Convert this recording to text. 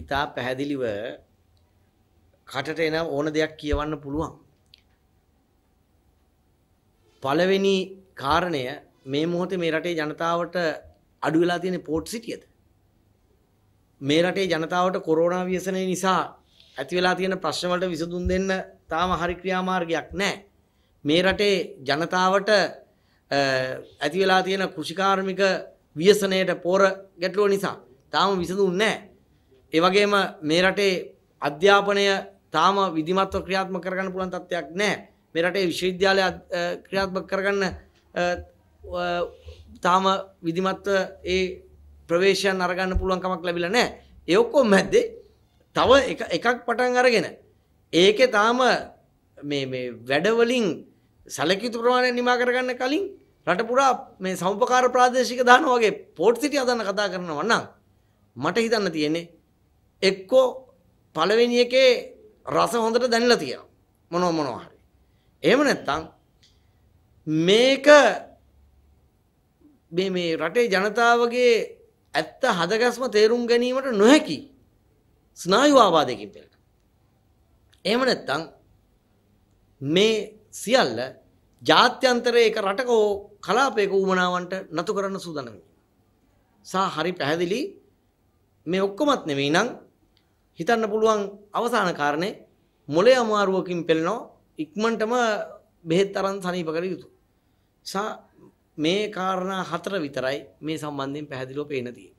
ඉතා පැහැදිලිව කටට එන ඕන දෙයක් කියවන්න පුළුවන්. පළවෙනි කාරණය මේ මොහොතේ මේ රටේ ජනතාවට අඩු වෙලා තියෙන පෝට් සිටියද? මේ රටේ ජනතාවට කොරෝනා ව්‍යසනය නිසා ඇති වෙලා තියෙන ප්‍රශ්න වලට විසඳුම් දෙන්න තාම හරි ක්‍රියාමාර්ගයක් නැහැ. මේ රටේ ජනතාවට ඇති වෙලා තියෙන කෘෂිකාර්මික ව්‍යසනයට පොර ගැටලුව නිසා තාම විසඳුම් නැහැ. ඒ වගේම මේ රටේ අධ්‍යාපනය තාම විධිමත්ව ක්‍රියාත්මක කරගන්න පුළුවන් තත්ත්වයක් නැහැ. මේ රටේ විශ්වවිද්‍යාලය ක්‍රියාත්මක කරගන්න තාම විධිමත්ව ඒ ප්‍රවේශයන් අරගන්න පුළුවන් කමක් ලැබිලා නැහැ. ඒ ඔක්කොම මැද්දේ තව එකක් පටන් අරගෙන ඒකේ තාම මේ මේ වැඩවලින් සැලකිතු ප්‍රමාණය නිමා කරගන්න කලින් රට පුරා මේ සමුපකාර ප්‍රාදේශික දාන වගේ පෝට් සිටි හදන්න කතා කරනවා නම් මට හිතන්න තියෙන්නේ එක්කෝ පළවෙනි එකේ රස හොඳට දැනලා තියෙනවා. මොනව මොනව හරි. එහෙම නැත්නම් මේක මේ මේ රටේ ජනතාවගේ ඇත්ත හදගස්ම තේරුම් ගැනීමට නොහැකි ස්නායු ආබාධයකින් පෙළට. එහෙම නැත්නම් මේ සියල්ල ජාත්‍යන්තරයේ එක රටක කලාපයක උමනාවන්ට නතු කරන්න සූදානම්. සහ හරි පැහැදිලි මේ ඔක්කොමත් නෙමෙයි නම් හිතන්න පුළුවන් අවසාන කාරණේ මොලේ අමාරුවකින් පෙළෙනවා ඉක්මනටම බෙහෙත් තරම් සනීප කළ යුතුයි. මේ කාරණා හතර විතරයි මේ සම්බන්ධයෙන් පැහැදිලිව පේන තියෙන්නේ.